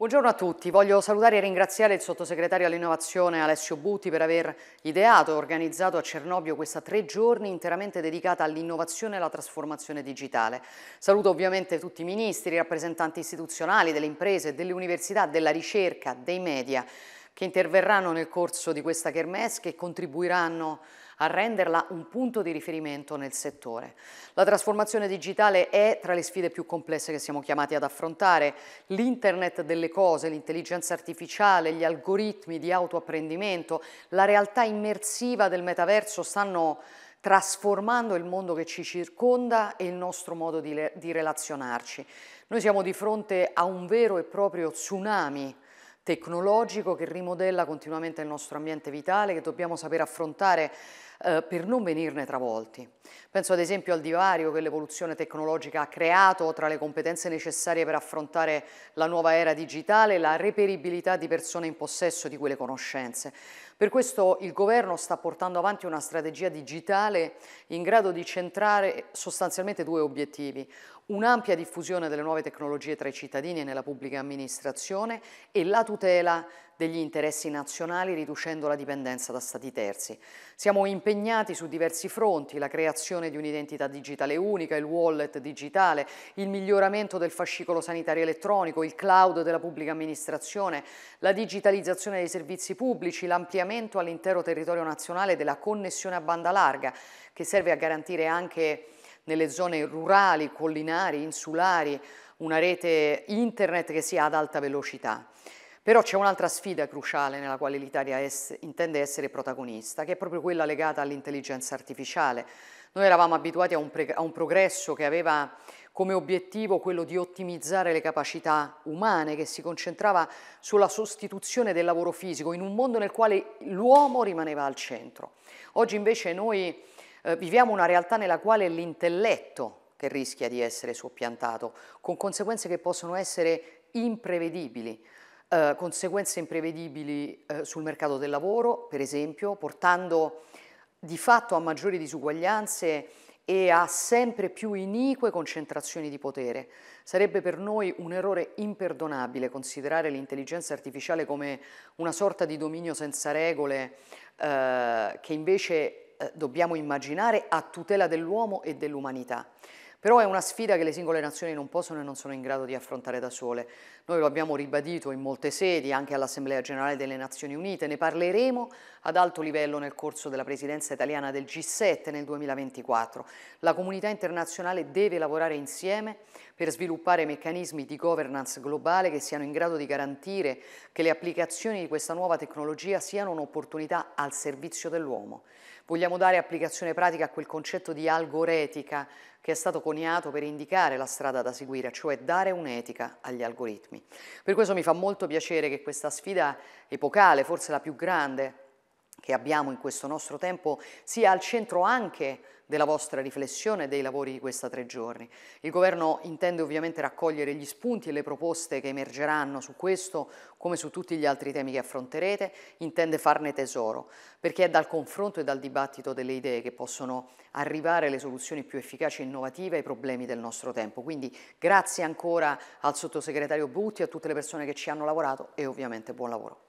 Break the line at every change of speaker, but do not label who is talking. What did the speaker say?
Buongiorno a tutti, voglio salutare e ringraziare il sottosegretario all'innovazione Alessio Butti per aver ideato e organizzato a Cernobbio questa tre giorni interamente dedicata all'innovazione e alla trasformazione digitale. Saluto ovviamente tutti i ministri, i rappresentanti istituzionali, delle imprese, delle università, della ricerca, dei media che interverranno nel corso di questa kermesse che contribuiranno a renderla un punto di riferimento nel settore. La trasformazione digitale è tra le sfide più complesse che siamo chiamati ad affrontare. L'internet delle cose, l'intelligenza artificiale, gli algoritmi di autoapprendimento, la realtà immersiva del metaverso stanno trasformando il mondo che ci circonda e il nostro modo di, di, relazionarci. Noi siamo di fronte a un vero e proprio tsunami tecnologico che rimodella continuamente il nostro ambiente vitale, che dobbiamo saper affrontare eh, per non venirne travolti. Penso ad esempio al divario che l'evoluzione tecnologica ha creato tra le competenze necessarie per affrontare la nuova era digitale e la reperibilità di persone in possesso di quelle conoscenze. Per questo il governo sta portando avanti una strategia digitale in grado di centrare sostanzialmente due obiettivi, un'ampia diffusione delle nuove tecnologie tra i cittadini e nella pubblica amministrazione e la tutela degli interessi nazionali riducendo la dipendenza da stati terzi. Siamo impegnati su diversi fronti, la creazione di un'identità digitale unica, il wallet digitale, il miglioramento del fascicolo sanitario elettronico, il cloud della pubblica amministrazione, la digitalizzazione dei servizi pubblici, l'ampliamento potenziamento all'intero territorio nazionale della connessione a banda larga che serve a garantire anche nelle zone rurali, collinari, insulari una rete internet che sia ad alta velocità. Però c'è un'altra sfida cruciale nella quale l'Italia es intende essere protagonista, che è proprio quella legata all'intelligenza artificiale. Noi eravamo abituati a un, a un progresso che aveva come obiettivo quello di ottimizzare le capacità umane, che si concentrava sulla sostituzione del lavoro fisico in un mondo nel quale l'uomo rimaneva al centro. Oggi invece noi eh, viviamo una realtà nella quale l'intelletto che rischia di essere soppiantato, con conseguenze che possono essere imprevedibili eh, conseguenze imprevedibili eh, sul mercato del lavoro, per esempio, portando di fatto a maggiori disuguaglianze e a sempre più inique concentrazioni di potere. Sarebbe per noi un errore imperdonabile considerare l'intelligenza artificiale come una sorta di dominio senza regole eh, che invece eh, dobbiamo immaginare a tutela dell'uomo e dell'umanità. Però è una sfida che le singole nazioni non possono e non sono in grado di affrontare da sole. Noi lo abbiamo ribadito in molte sedi, anche all'Assemblea Generale delle Nazioni Unite, ne parleremo ad alto livello nel corso della presidenza italiana del G7 nel 2024. La comunità internazionale deve lavorare insieme per sviluppare meccanismi di governance globale che siano in grado di garantire che le applicazioni di questa nuova tecnologia siano un'opportunità al servizio dell'uomo. Vogliamo dare applicazione pratica a quel concetto di algoretica che è stato coniato per indicare la strada da seguire, cioè dare un'etica agli algoritmi. Per questo mi fa molto piacere che questa sfida epocale, forse la più grande che abbiamo in questo nostro tempo sia al centro anche della vostra riflessione e dei lavori di questa tre giorni. Il governo intende ovviamente raccogliere gli spunti e le proposte che emergeranno su questo, come su tutti gli altri temi che affronterete, intende farne tesoro, perché è dal confronto e dal dibattito delle idee che possono arrivare le soluzioni più efficaci e innovative ai problemi del nostro tempo. Quindi grazie ancora al sottosegretario Butti, a tutte le persone che ci hanno lavorato e ovviamente buon lavoro.